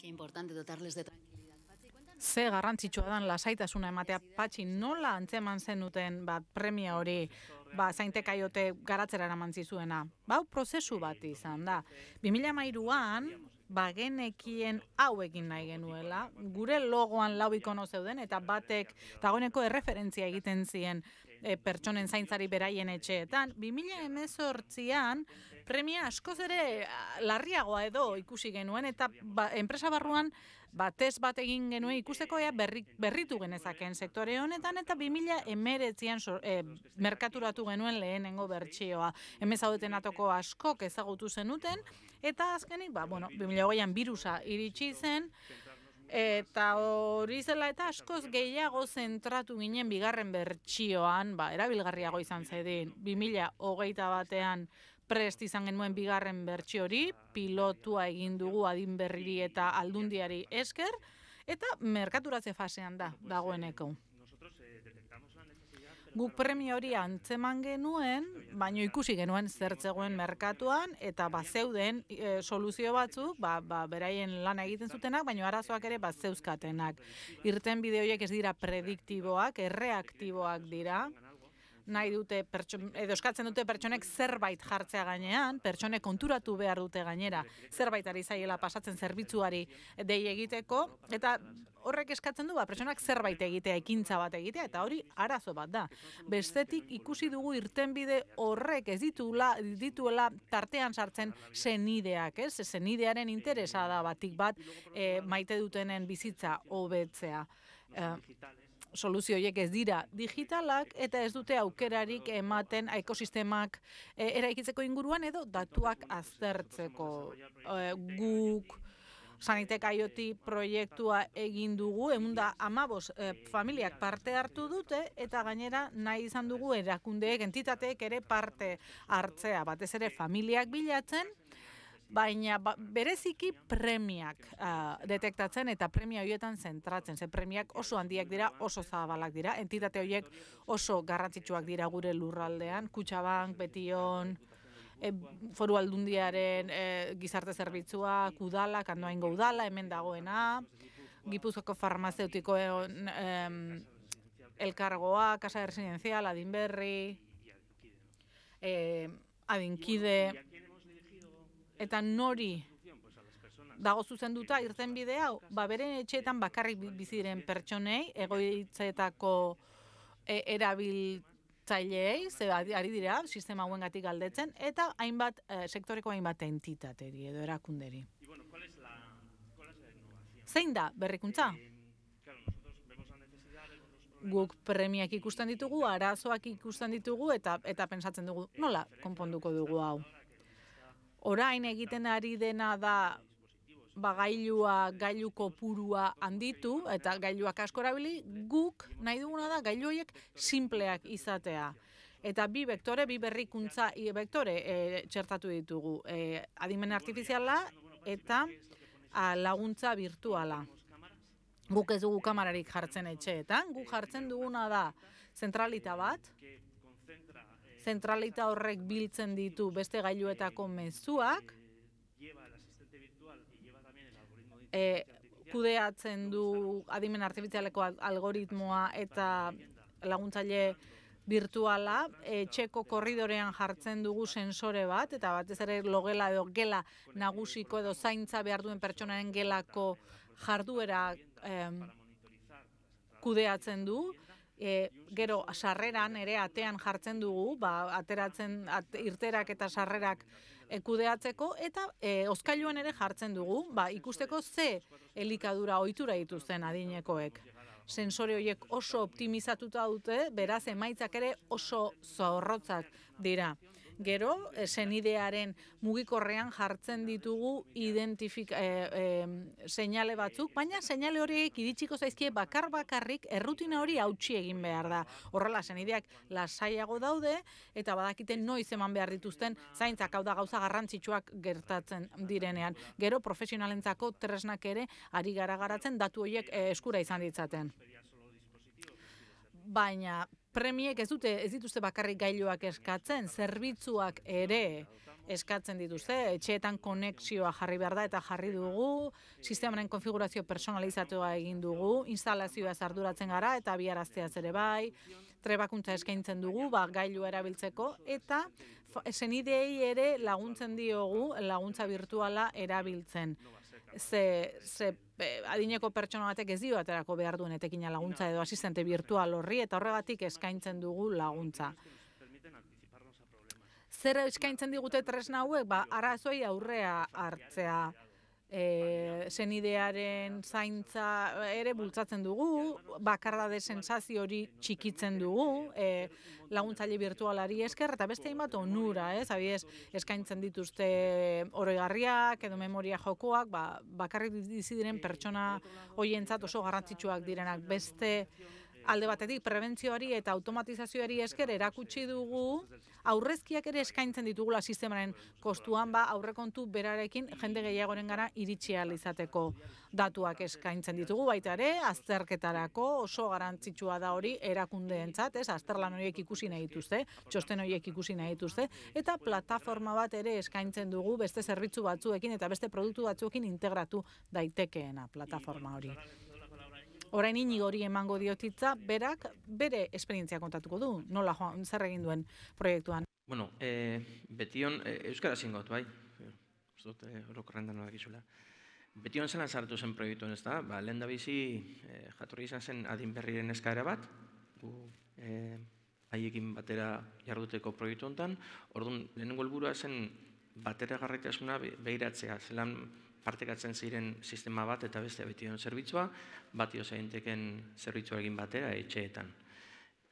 Qué importante dotarles de Ze garrantzitsua dan lasaitasuna ematea patxi nola antzeman zenuten duten bat premia hori ba, zainte kaiote garatzera eraman zizuena. Bau ba, prozesu bat izan da. 2002an bagenekien hauekin nahi genuela, gure logoan lau ikono zeuden eta batek tagoneko erreferentzia egiten ziren e, pertsonen zaintzari beraien etxeetan. 2018an premia askoz ere ah, larriagoa edo ikusi genuen eta ba, enpresa barruan ba, test bat egin genuen ikusteko berritu genezaken sektore honetan eta 2019an eh, merkaturatu genuen lehenengo bertsioa. Hemez hauten atoko askok ezagutu zenuten eta azkenik ba, bueno, 2008an birusa iritsi zen eta hori zela eta askoz gehiago zentratu ginen bigarren bertsioan, ba, erabilgarriago izan zedin, 2008 batean prest izan genuen bigarren bertsio hori, pilotua egin dugu adin berri eta aldundiari esker, eta merkaturatze fasean da, dagoeneko. Eh, Guk premia hori antzeman genuen, baino ikusi genuen zertzegoen merkatuan, eta bazeuden e, eh, soluzio batzuk, ba, ba, beraien lana egiten zutenak, baino arazoak ere ba, zeuzkatenak. Irten bideoiek ez dira prediktiboak, erreaktiboak dira, nahi dute, edo eskatzen dute pertsonek zerbait jartzea gainean, pertsonek konturatu behar dute gainera, zerbait ari zaila pasatzen zerbitzuari dei egiteko, eta horrek eskatzen du, ba, pertsonak zerbait egitea, ekintza bat egitea, eta hori arazo bat da. Bestetik ikusi dugu irtenbide horrek ez dituela, dituela tartean sartzen zenideak, ez? Zenidearen interesa da batik bat e, maite dutenen bizitza hobetzea. Eh, soluzio ez dira digitalak eta ez dute aukerarik ematen ekosistemak eh, eraikitzeko inguruan edo datuak aztertzeko e, guk Sanitek IoT proiektua egin dugu, egun da amabos eh, familiak parte hartu dute, eta gainera nahi izan dugu erakundeek entitateek ere parte hartzea, batez ere familiak bilatzen, baina ba, bereziki premiak uh, detektatzen eta premia hoietan zentratzen. Ze premiak oso handiak dira, oso zabalak dira, entitate horiek oso garrantzitsuak dira gure lurraldean, Kutxabank, Betion, e, foru aldundiaren e, gizarte zerbitzua, kudala, kandoaingo udala, hemen dagoena, Gipuzkoako farmazeutiko e, elkargoa, kasa erresidenzial, adinberri, e, adinkide, eta nori dago zuzenduta irten hau, ba beren etxeetan bakarrik biziren pertsonei, egoitzaetako e, erabiltzaileei, ze ari dira, sistema hauen gati galdetzen, eta hainbat, e, sektoreko hainbat entitateri edo erakunderi. Zein da, berrikuntza? Eh, guk premiak ikusten ditugu, arazoak ikusten ditugu eta eta pentsatzen dugu eh, nola konponduko dugu hau orain egiten ari dena da bagailua gailuko purua handitu eta gailuak asko guk nahi duguna da gailu horiek simpleak izatea eta bi vektore bi berrikuntza e, vektore e, txertatu ditugu e, adimen artifiziala eta laguntza virtuala guk ez dugu kamararik jartzen etxeetan guk jartzen duguna da zentralita bat zentralita horrek biltzen ditu beste gailuetako mezuak e, kudeatzen du adimen artifizialeko algoritmoa eta laguntzaile virtuala e, eh, txeko korridorean jartzen dugu sensore bat eta batez ere logela edo gela nagusiko edo zaintza behar duen pertsonaren gelako jarduera kudeatzen du e, gero sarreran ere atean jartzen dugu, ba, ateratzen irterak eta sarrerak kudeatzeko, eta e, ozkailuan ere jartzen dugu, ba, ikusteko ze elikadura ohitura dituzten adinekoek. Sensore horiek oso optimizatuta dute, beraz emaitzak ere oso zorrotzak dira. Gero, zenidearen eh, mugikorrean jartzen ditugu identifika, e, seinale batzuk, baina seinale horiek iritsiko zaizkie bakar bakarrik errutina hori hautsi egin behar da. Horrela, zenideak lasaiago daude, eta badakiten noiz eman behar dituzten zaintzak hau gauza garrantzitsuak gertatzen direnean. Gero, profesionalentzako tresnak ere ari garagaratzen datu horiek eh, eskura izan ditzaten. Baina Premiek ez dute ez dituzte bakarrik gailuak eskatzen, zerbitzuak ere eskatzen dituzte, etxeetan koneksioa jarri behar da eta jarri dugu, sistemaren konfigurazio personalizatua egin dugu, instalazioa zarduratzen gara eta biharaztea ere bai, trebakuntza eskaintzen dugu, ba, gailua erabiltzeko, eta zenideei ere laguntzen diogu laguntza virtuala erabiltzen. Ze, ze adineko pertsona batek ez dio aterako behar duen etekina laguntza edo asistente virtual horri eta horregatik eskaintzen dugu laguntza. Zer eskaintzen digute tresna hauek, ba, arazoi aurrea hartzea e, zen zaintza ere bultzatzen dugu, bakarra de sensazio hori txikitzen dugu, e, laguntzaile virtualari esker eta beste hainbat onura, ez? Abidez, eskaintzen dituzte oroigarriak edo memoria jokoak, ba bakarrik bizi diren pertsona hoientzat oso garrantzitsuak direnak. Beste alde batetik prebentzioari eta automatizazioari esker erakutsi dugu aurrezkiak ere eskaintzen ditugula sistemaren kostuan ba aurrekontu berarekin jende gehiagoren gara iritsi izateko datuak eskaintzen ditugu baita ere azterketarako oso garantzitsua da hori erakundeentzat ez azterlan horiek ikusi nahi dituzte txosten horiek ikusi nahi dituzte eta plataforma bat ere eskaintzen dugu beste zerbitzu batzuekin eta beste produktu batzuekin integratu daitekeena plataforma hori. Orain inigo hori emango diotitza, berak bere esperientzia kontatuko du, nola joan, zer egin duen proiektuan. Bueno, e, eh, beti hon, e, eh, Euskara zingot, bai, zut, e, Beti hon zelan zartu zen proiektu ez da, ba, lehen da bizi e, jatorri izan zen adin berriren eskaera bat, gu e, haiekin batera jarduteko proiektu honetan, orduan lehenengo helburua zen bateragarritasuna behiratzea, zelan partekatzen ziren sistema bat eta beste beti zerbitzua, bati jo egin zerbitzua egin batera etxeetan.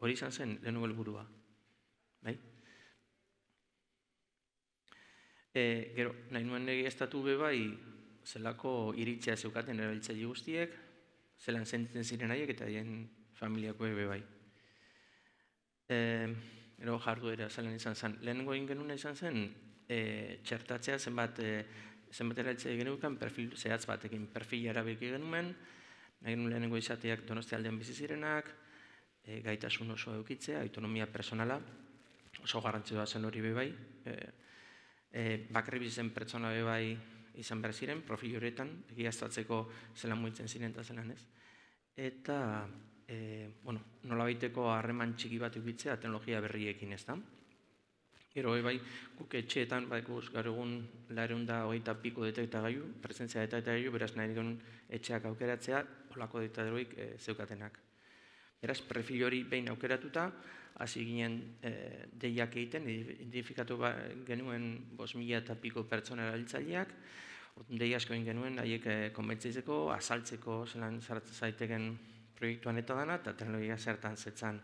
Hori izan zen, lehenu helburua. Bai? E, gero, nahi nuen negi estatu be bai, zelako iritzea zeukaten erabiltzaile guztiek, zelan zentzen ziren haiek eta haien familiako ebe bai. E, gero, jarduera, zelan izan zen, lehenengo egin genuna izan zen, e, txertatzea zenbat e, zenbat eraitze genukan perfil zehatz batekin perfil arabik genumen nahi nuen lehenengo izateak donoste aldean bizizirenak e, eh, gaitasun oso eukitzea, autonomia personala oso garrantzi zen hori bebai e, e, bakarri pertsona bai izan behar ziren, profil horretan, egiaztatzeko zela muitzen ziren eta zelan ez. Eta, e, bueno, nola baiteko harreman txiki bat ubitzea, teknologia berriekin ez da. Gero, bai, guk etxeetan, bai, guz, gaur egun, lareun da hogeita piko detekta gaiu, presentzia detekta beraz nahi dugun etxeak aukeratzea, holako detekta eh, zeukatenak. Beraz, perfil hori behin aukeratuta, hasi ginen e, deiak egiten, identifikatu ba-, genuen bos mila eta piko pertsona erabiltzaileak, Dei asko egin genuen, haiek e, konbentzitzeko, azaltzeko, zelan zaiteken proiektuan eta dana, eta teknologia zertan zetzan.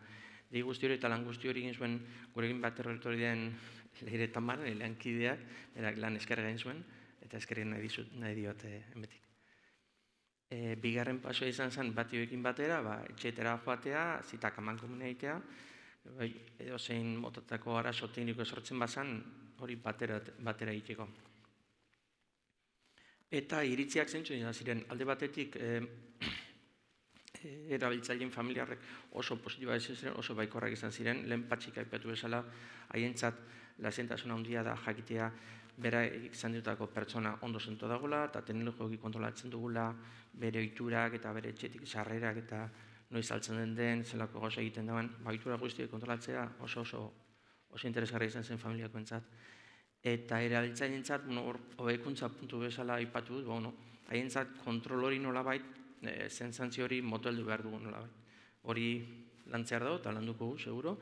Dei guzti hori eta lan guzti hori egin zuen gurekin bat erretori den leire lan ezkerra egin zuen, eta eskerri nahi, nahi diote eh, emetik. E, eh, bigarren paso izan zen batioekin batera, ba, etxetera joatea, zitak haman komunitatea, bai, edo zein motatako arazo tekniko sortzen bazan, hori batera, batera itxeko. Eta iritziak zentzu, ziren alde batetik, eh, Eh, erabiltzaileen familiarrek oso positiba izan ziren, oso baikorrak izan ziren, lehen patxik aipatu bezala, haientzat lasentasuna handia da jakitea bera izan ditutako pertsona ondo zentu dagola, eta teknologi kontrolatzen dugula, bere oiturak eta bere txetik sarrerak eta noiz altzen den den, zelako gauza egiten dagoen, baitura guztiak kontrolatzea oso oso oso interesgarri izan zen familiako entzat. Eta erabiltzaien entzat, bueno, hobekuntza puntu bezala aipatu dut, ba, bueno, haientzat kontrol hori nola bait, zentzantzi e, hori moteldu behar dugu nola. Hori lantzear dago eta landuko guz, seguro.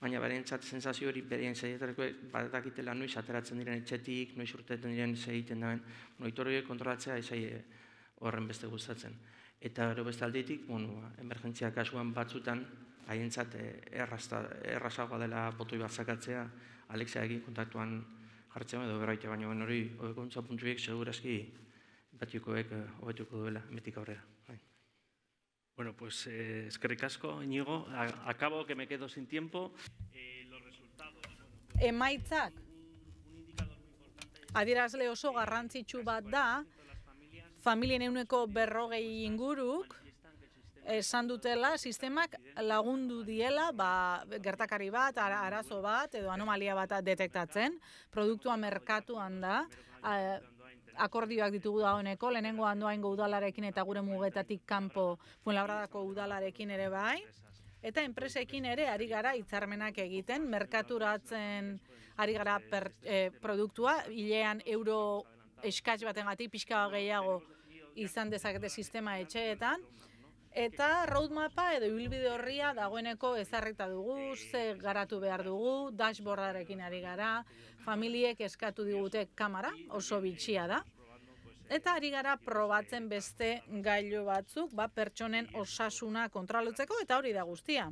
Baina bera entzat zentzazio hori bedien zeietareko batetak noiz ateratzen diren etxetik, noiz urteten diren zeiten daren, noiz hori kontrolatzea ezei horren beste gustatzen. Eta gero beste bueno, emergentzia kasuan batzutan, haientzat zate errazagoa dela botoi bat zakatzea, Alexia egin kontaktuan jartzen edo berraite, baina hori hori kontzapuntzuek segurazki batxikoek eh, hobetuko duela metik aurrera. Bai. Bueno, pues eh, eskerrik asko, inigo, acabo que me quedo sin tiempo. Eh, los resultados... Emaitzak, adierazle oso garrantzitsu bat da, familien euneko berrogei inguruk, esan dutela sistemak lagundu diela ba, gertakari bat, arazo bat edo anomalia bat detektatzen, produktua merkatuan da, akordioak ditugu da honeko, lehenengo handoa ingo udalarekin eta gure mugetatik kanpo funlabradako udalarekin ere bai. Eta enpresekin ere ari gara hitzarmenak egiten, merkaturatzen ari gara eh, produktua, hilean euro eskatz baten gati, pixka gehiago izan dezakete sistema etxeetan. Eta roadmapa edo ibilbide horria dagoeneko ezarrita dugu, ze garatu behar dugu, dashboardarekin ari gara, familiek eskatu digute kamera, oso bitxia da. Eta ari gara probatzen beste gailu batzuk, ba, pertsonen osasuna kontrolatzeko eta hori da guztia.